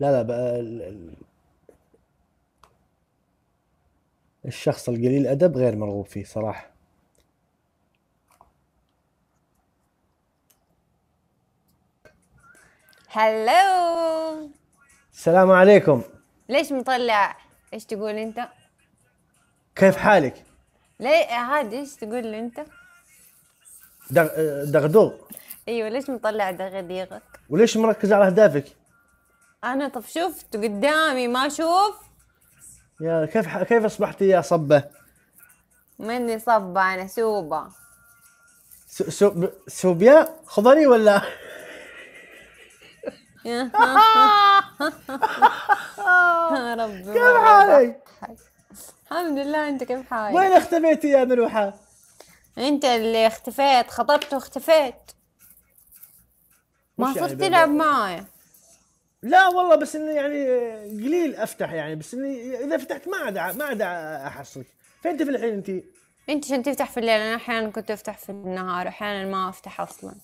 لا لا بقى ال... ال... الشخص القليل الأدب غير مرغوب فيه صراحة هلو السلام عليكم ليش مطلع ايش تقول انت كيف حالك ليه عادي ايش تقول انت دغدغ ايوه ليش مطلع دغدغك وليش مركز على اهدافك انا طب شفت قدامي ما اشوف يا كيف كيف اصبحتي يا صبه؟ مني صبه انا سوبه سوب سوبيا خضري ولا؟ ربي كيف حالك؟ الحمد لله انت كيف حالك؟ وين اختفيتي يا مروحه؟ انت اللي اختفيت خطبت واختفيت ما يعني صرت تلعب معايا لا والله بس اني يعني قليل افتح يعني بس اني اذا فتحت ما عاد ما عاد احصلك فانت في الحين انت انت عشان تفتح في الليل انا احيانا كنت افتح في النهار احيانا ما افتح اصلا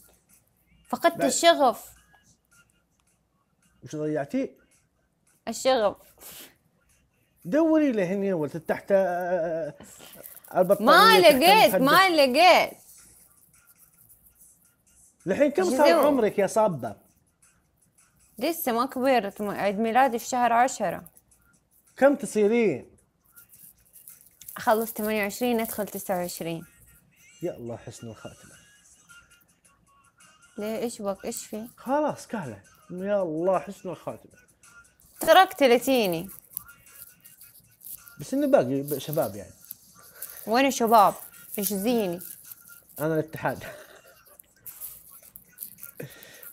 فقدت الشغف وش ضيعتيه؟ الشغف دوري لهني ولا تحت آه، آه، ما لقيت ما لقيت الحين كم صار عمرك يا صبه؟ لسه ما كبرت عيد ميلادي في شهر عشرة كم تصيرين؟ أخلص 28 أدخل 29 يا الله حسن الخاتمة ليه إيش بك إيش في؟ خلاص كهلة يا الله حسن الخاتمة تركت تلاتيني بس إنه باقي شباب يعني وين شباب؟ إيش زيني أنا الاتحاد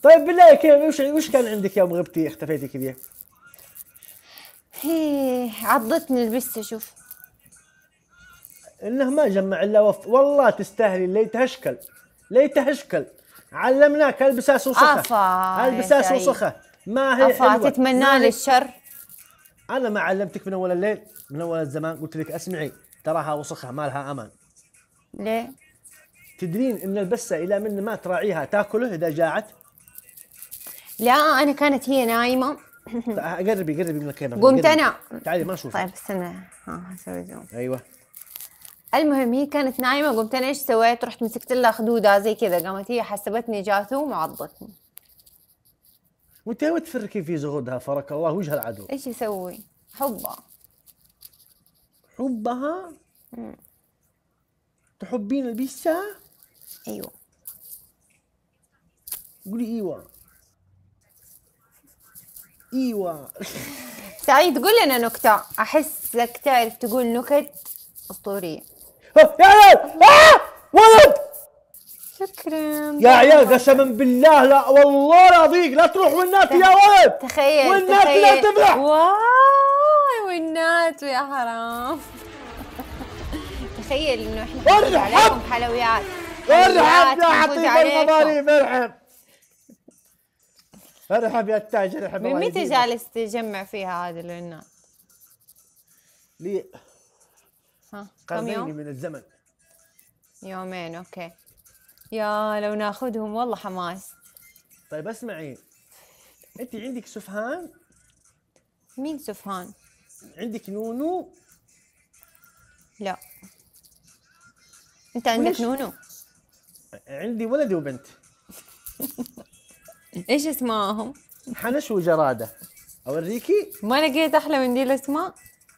طيب بالله كيف وش وش كان عندك يوم غبتي اختفيتي كذا؟ هي عضتني البسة شوف انه ما جمع الا وف... والله تستاهلي ليته اشكل ليته اشكل علمناك البساس وسخه افا البساس وسخه ما هي افا تتمنى لي الشر انا ما علمتك من اول الليل من اول الزمان قلت لك اسمعي تراها وسخه ما لها امان ليه؟ تدرين ان البسه الى من ما تراعيها تاكله اذا جاعت لا انا كانت هي نايمه قربي قربي من الكاميرا قمت انا تعالي ما اشوف طيب استنى ها اسوي زوم ايوه المهم هي كانت نايمه قمت انا ايش سويت رحت مسكت لها خدودها زي كذا قامت هي حسبتني جاثوم وعضتني وانت ما تفركي في زهودها فرك الله وجه العدو ايش يسوي حبها حبها تحبين البسة ايوه قولي ايوه ايوه سعيد قول لنا نكتة أحسك تعرف تقول نكت أسطورية يا عيال ولد شكرا يا عيال قسما بالله لا والله العظيم لا تروح والنات يا ولد تخيل والنات لا تفرح واي والنات يا حرام تخيل انه احنا ارحب حلويات ارحب يا عطيف المظالم ارحب ارحب يا التاجر ارحب من متى جالس تجمع فيها هذه العناد؟ لي ها قرنين من الزمن يومين اوكي يا لو ناخذهم والله حماس طيب اسمعي انت عندك سفهان مين سفهان؟ عندك نونو لا انت عندك نونو عندي ولد وبنت ايش اسمائهم؟ حنش وجراده اوريكي ما لقيت احلى من دي الاسماء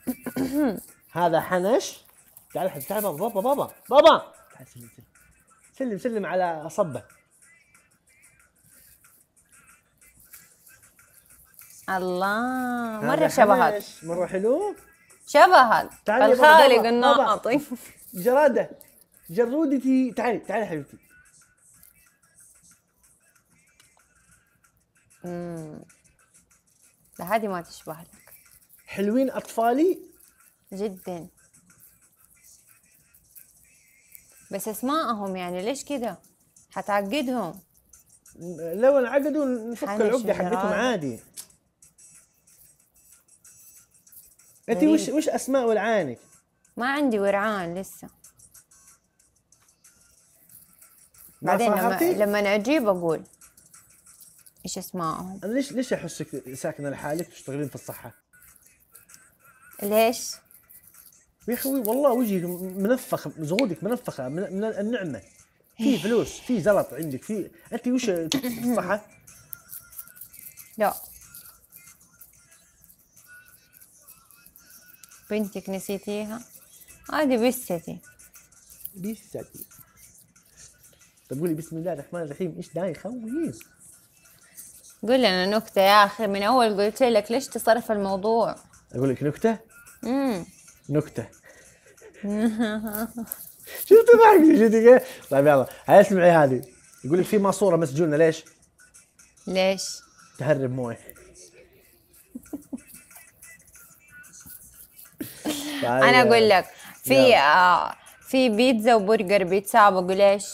هذا حنش تعال تعال بابا بابا بابا بابا تعال سلم سلم سلم سلم على صبه الله مره شبهك مره حلو شبهك الخالق الناطي جراده جرودتي تعالي تعالي حبيبتي لا هذه ما تشبه لك حلوين اطفالي جدا بس اسمائهم يعني ليش كذا حتعقدهم لو انعقدوا نفك العقده حقتهم عادي انت وش وش اسماء ورعانك ما عندي ورعان لسه بعدين لما لما اقول ايش اسمائهم ليش ليش احسك ساكنه لحالك تشتغلين في الصحه؟ ليش؟ يا اخوي والله وجهك منفخ زغودك منفخه من, من النعمه في فلوس في زلط عندك في انت وش صحه؟ لا بنتك نسيتيها؟ هذه بستي بستي طب قولي بسم الله الرحمن الرحيم ايش داي خويس قول لنا نكتة يا أخي من أول قلت لك ليش تصرف الموضوع أقول لك نكتة؟ امم نكتة شفت ضحكي شفت طيب يلا هاي اسمعي هذه يقول لك في ماسورة مسجونة ليش؟ ليش؟ تهرب مويه طيب، انا اقول لك في آه، في بيتزا وبرجر بيتسابقوا ليش؟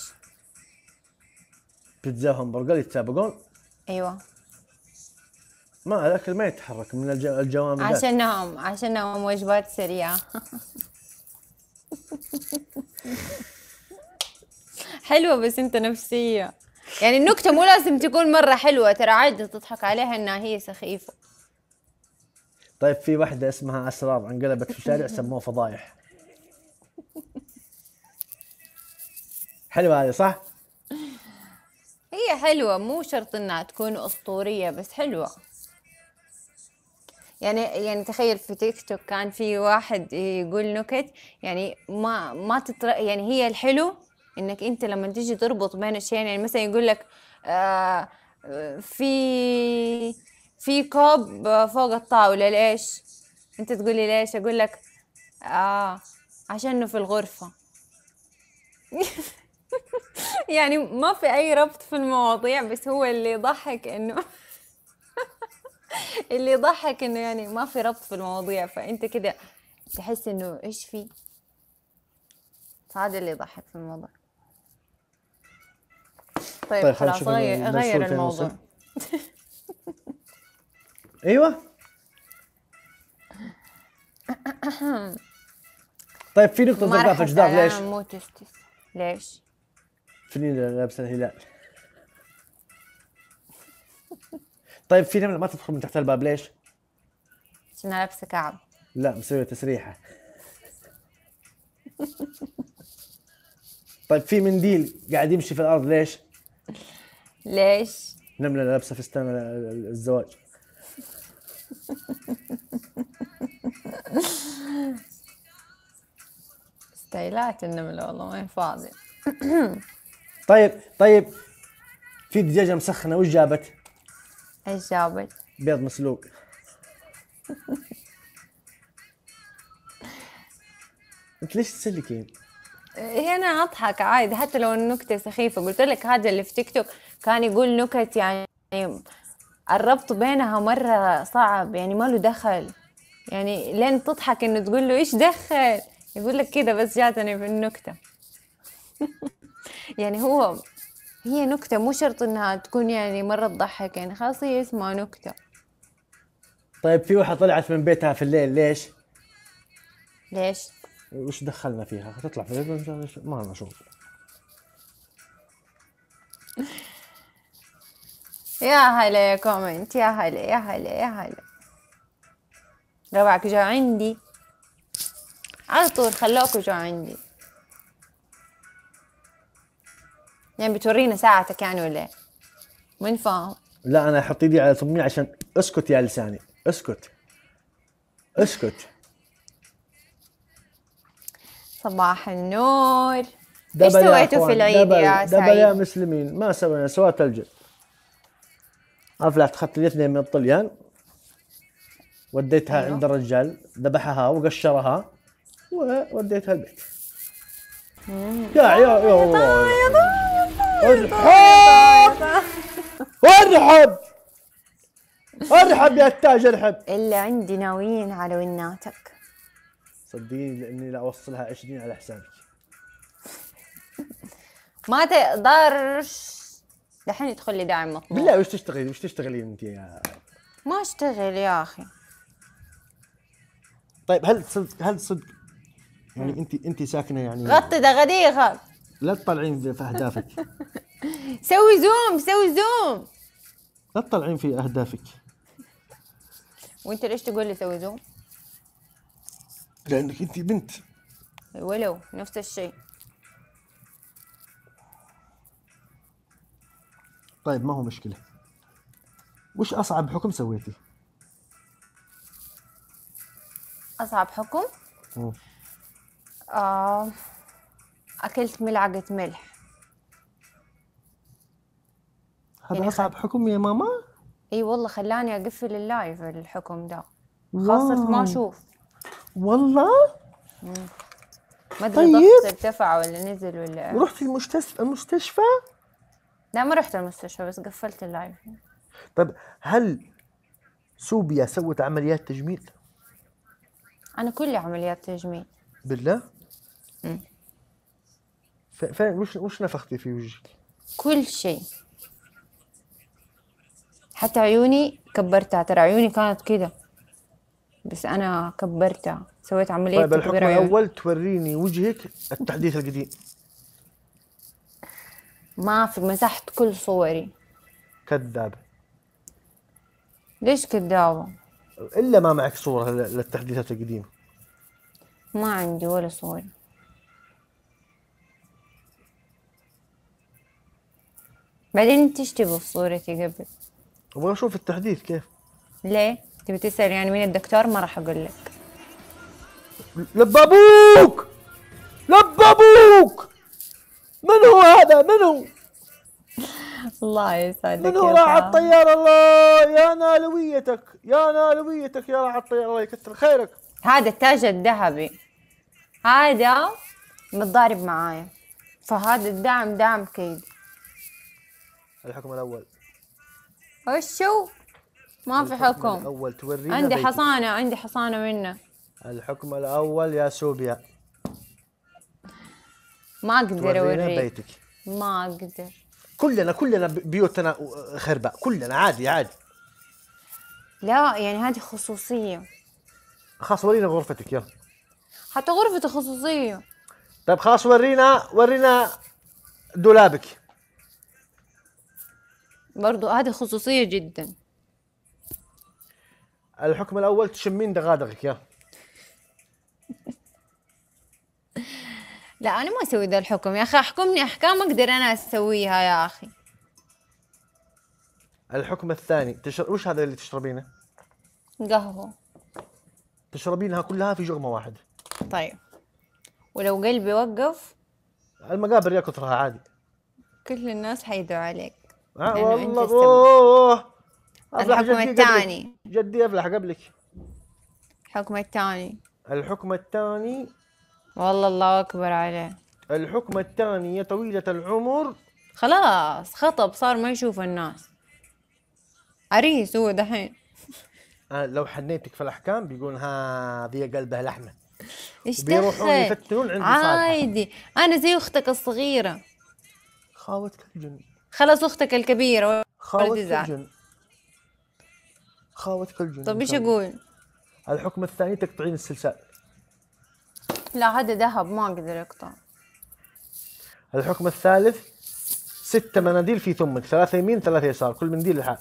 بيتزا وهمبرجر يتسابقون؟ ايوه ما الاكل ما يتحرك من الجوانب عشانهم عشانهم وجبات سريعه حلوه بس انت نفسيه يعني النكته مو لازم تكون مره حلوه ترى عادي تضحك عليها انها هي سخيفه طيب في واحده اسمها اسرار انقلبت في الشارع سموها فضايح حلوه هذه صح هي حلوه مو شرط انها تكون اسطوريه بس حلوه يعني يعني تخيل في تيك توك كان في واحد يقول نكت يعني ما ما تطر يعني هي الحلو انك انت لما تيجي تربط بين الشيء يعني مثلا يقول لك آه في في كوب فوق الطاولة ليش؟ انت تقولي ليش؟ اقول لك اه عشانه في الغرفة يعني ما في اي ربط في المواضيع بس هو اللي يضحك انه اللي يضحك انه يعني ما في ربط في المواضيع فانت كده تحس انه ايش في فهذا اللي يضحك في الموضوع طيب, طيب خلاص غير, الموضوع ايوه طيب في نقطة ضعف في الجدار ليش؟ مو تستس ليش؟ فيني لابسة الهلال طيب في نمله ما تدخل من تحت الباب ليش؟ عشان لابسه كعب لا مسويه تسريحه طيب في منديل قاعد يمشي في الارض ليش؟ ليش؟ نمله لابسه فستان الزواج ستايلات النمله والله وين فاضي طيب طيب في دجاجه مسخنه وش جابت؟ ايش جابت؟ بيض مسلوق انت ليش تسلكين؟ إيه، هي انا اضحك عادي حتى لو النكته سخيفه قلت لك هذا اللي في تيك توك كان يقول نكت يعني الربط بينها مره صعب يعني ما له دخل يعني لين تضحك انه تقول له ايش دخل يقول لك كذا بس جاتني في النكته يعني هو هي نكتة مو شرط انها تكون يعني مرة تضحك يعني خلاص هي اسمها نكتة طيب في واحدة طلعت من بيتها في الليل ليش؟ ليش؟ وش دخلنا فيها؟ تطلع في الليل ما لنا شغل يا هلا يا كومنت يا هلا يا هلا يا هلا ربعك جا عندي على طول خلوكوا جا عندي يعني بتورينا ساعتك يعني ولا ايه؟ فاهم؟ لا انا احط ايدي على فمي عشان اسكت يا لساني اسكت اسكت صباح النور ايش سويتوا في العيد دبل يا سعيد؟ دبل يا مسلمين ما سوينا سوا ثلج افلحت اخذت لي اثنين من الطليان وديتها أيوه. عند الرجال ذبحها وقشرها ووديتها البيت يا يا يا, يا, يا, يا, ارحب ارحب ارحب يا التاج ارحب الا عندي ناويين على وناتك صدقيني لاني لا اوصلها 20 على حسابك ما تقدرش دحين يدخل لي داعم مطلوب بالله وش تشتغلين وش تشتغلين انت يا ما اشتغل يا اخي طيب هل صدق هل صدق يعني انت انت ساكنه يعني غطي دغديخك لا تطلعين في اهدافك سوي زوم سوي زوم لا تطلعين في اهدافك وانت ليش تقول لي سوي زوم؟ لانك انت بنت ولو نفس الشيء طيب ما هو مشكلة وش أصعب حكم سويتي؟ أصعب حكم؟ آه أكلت ملعقة ملح هذا يعني أصعب خل... حكم يا ماما؟ إي والله خلاني أقفل اللايف الحكم ده خاصة ما أشوف والله؟ ما أدري طيب. ضغط ارتفع ولا نزل ولا رحت المستشفى المستشفى؟ لا ما رحت المستشفى بس قفلت اللايف طيب هل سوبيا سوت عمليات تجميل؟ أنا كلي عمليات تجميل بالله؟ امم فاهم وش وش نفختي في وجهك؟ كل شيء حتى عيوني كبرتها ترى عيوني كانت كده بس انا كبرتها سويت عمليه طيب الحكم الاول توريني وجهك التحديث القديم ما في مسحت كل صوري كذابه ليش كذابه الا ما معك صوره للتحديثات القديمه ما عندي ولا صوري بعدين انت تشتبه في صورتي قبل ابغى اشوف التحديث كيف ليه؟ تبي تسأل يعني مين الدكتور ما راح اقول لك لبابوك لبابوك من هو هذا من هو الله يسعدك من هو راعى الطيارة الله يا نالويتك يا نالويتك يا راعى الطيارة الله يكثر خيرك هذا التاج الذهبي هذا متضارب معايا فهذا الدعم دعم كيد الحكم الاول وشو ما في حكم الاول تورينا عندي بيتك. حصانه عندي حصانه منه الحكم الاول يا سوبيا ما اقدر اوريك بيتك ما اقدر كلنا كلنا بيوتنا خربة كلنا عادي عادي لا يعني هذه خصوصية خلاص ورينا غرفتك يلا حتى غرفتي خصوصية طيب خلاص ورينا ورينا دولابك برضو هذه خصوصية جدا الحكم الأول تشمين دغادغك يا لا أنا ما أسوي ذا الحكم يا أخي أحكمني أحكام أقدر أنا أسويها يا أخي الحكم الثاني تشر... وش هذا اللي تشربينه؟ قهوة تشربينها كلها في جرمة واحدة طيب ولو قلبي وقف المقابر يا كثرها عادي كل الناس حيدعوا عليك آه والله اوه افلح الحكم الثاني جدي افلح قبلك الحكم الثاني الحكم الثاني والله الله اكبر عليه الحكم الثاني يا طويلة العمر خلاص خطب صار ما يشوف الناس عريس هو دحين آه، لو حنيتك في الاحكام بيقول هذه قلبها لحمه ايش بيروحون يفتنون عند عادي انا زي اختك الصغيره خاوتك الجن خلص اختك الكبيره خاوتك الجن خاوتك الجن طب ايش اقول؟ الحكم الثاني تقطعين السلسال لا هذا ذهب ما اقدر اقطع الحكم الثالث ست مناديل في ثمك ثلاثة يمين ثلاثة يسار كل منديل لحال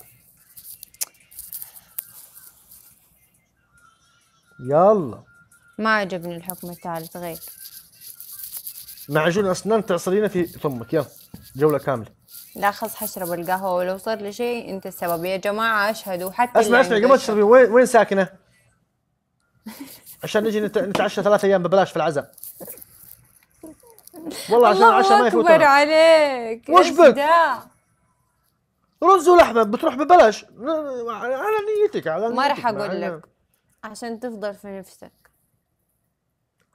يلا ما عجبني الحكم الثالث غير معجون أسنان تعصرينه في ثمك يلا جولة كاملة لا خلص حشرب القهوه ولو صار لي شيء انت السبب يا جماعه اشهدوا حتى اسمع اسمع قبل تشربي وين وين ساكنه؟ عشان نجي نتعشى ثلاث ايام ببلاش في العزاء والله عشان العشاء ما يفوتنا الله عليك وش بك؟ رز ولحمه بتروح ببلاش على نيتك على ما راح اقول لك عشان تفضل في نفسك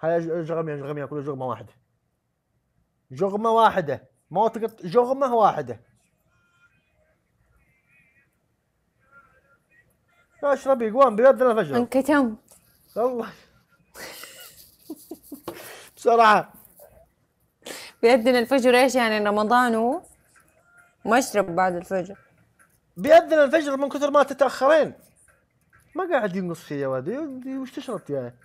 هاي جغمية جغمية كل جغمة واحدة جغمة واحدة ما تقط جغمه واحده اشربي يقوان بيد انا فجر انكتم الله بسرعه بيأذن الفجر ايش يعني رمضان وما اشرب بعد الفجر بيأذن الفجر من كثر ما تتأخرين ما قاعد ينقص شيء وادي وش تشرب يعني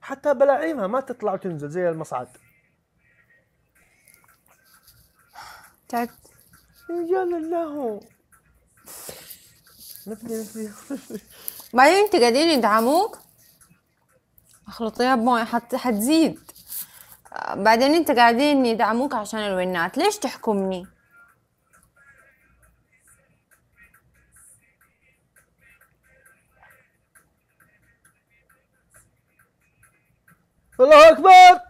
حتى بلاعيمها ما تطلع وتنزل زي المصعد تعبت طيب. يلا له نفدي نفدي بعدين انت قاعدين يدعموك اخلطيها بمويه حت... حتزيد بعدين انت قاعدين يدعموك عشان الوينات ليش تحكمني الله اكبر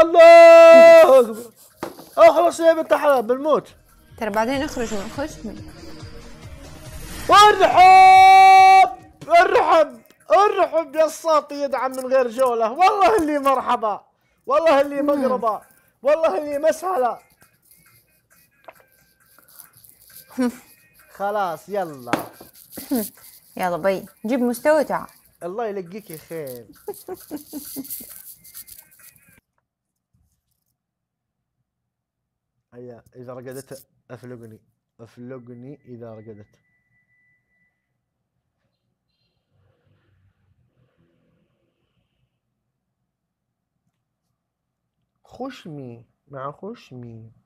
الله اكبر اه خلاص يا بنت حلال بنموت ترى بعدين اخرج من من ارحب ارحب ارحب يا الساطي يدعم من غير جوله والله اللي مرحبا والله اللي مقربا والله اللي مسهلا خلاص يلا يلا بي جيب مستوى تعال الله يلقيك خير هيا اذا رقدت افلقني افلقني اذا رقدت خشمي مع خشمي